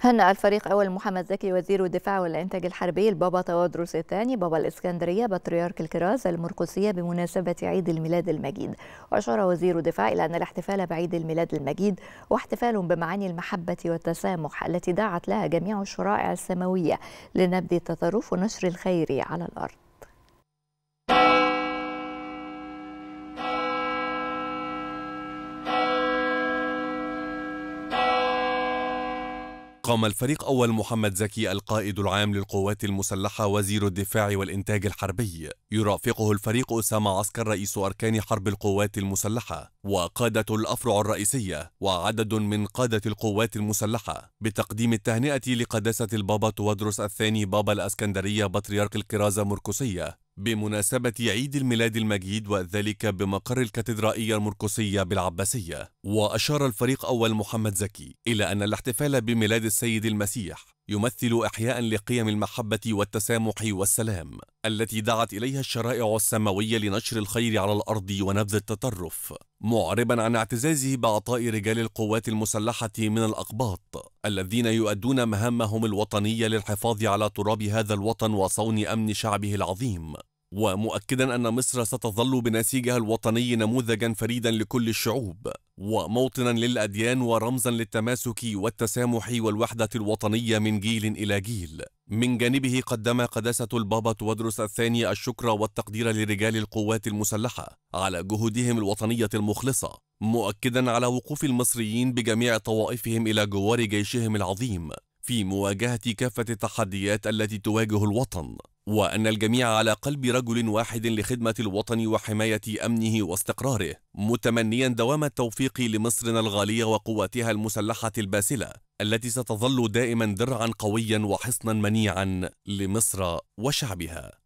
هنأ الفريق أول محمد زكي وزير الدفاع والإنتاج الحربي البابا توادرس الثاني بابا الإسكندرية بطريرك الكراز المرقسية بمناسبة عيد الميلاد المجيد وأشار وزير الدفاع إلى أن الاحتفال بعيد الميلاد المجيد هو احتفال بمعاني المحبة والتسامح التي دعت لها جميع الشرائع السماوية لنبذ التطرف ونشر الخير على الأرض قام الفريق أول محمد زكي القائد العام للقوات المسلحة وزير الدفاع والإنتاج الحربي يرافقه الفريق أسامة عسكر رئيس أركان حرب القوات المسلحة وقادة الأفرع الرئيسية وعدد من قادة القوات المسلحة بتقديم التهنئة لقداسة البابا تودروس الثاني بابا الأسكندرية بطريرك الكرازة مركوسية بمناسبة عيد الميلاد المجيد وذلك بمقر الكاتدرائية المركوسية بالعباسية وأشار الفريق أول محمد زكي إلى أن الاحتفال بميلاد السيد المسيح يمثل إحياء لقيم المحبة والتسامح والسلام التي دعت إليها الشرائع السماوية لنشر الخير على الأرض ونبذ التطرف معربا عن اعتزازه بعطاء رجال القوات المسلحة من الأقباط الذين يؤدون مهامهم الوطنية للحفاظ على تراب هذا الوطن وصون أمن شعبه العظيم ومؤكدا أن مصر ستظل بنسيجها الوطني نموذجا فريدا لكل الشعوب وموطنا للأديان ورمزا للتماسك والتسامح والوحدة الوطنية من جيل إلى جيل من جانبه قدم قداسة البابا تودروس الثاني الشكر والتقدير لرجال القوات المسلحة على جهودهم الوطنية المخلصة مؤكدا على وقوف المصريين بجميع طوائفهم إلى جوار جيشهم العظيم في مواجهة كافة التحديات التي تواجه الوطن وأن الجميع على قلب رجل واحد لخدمة الوطن وحماية أمنه واستقراره متمنيا دوام التوفيق لمصرنا الغالية وقواتها المسلحة الباسلة التي ستظل دائما درعا قويا وحصنا منيعا لمصر وشعبها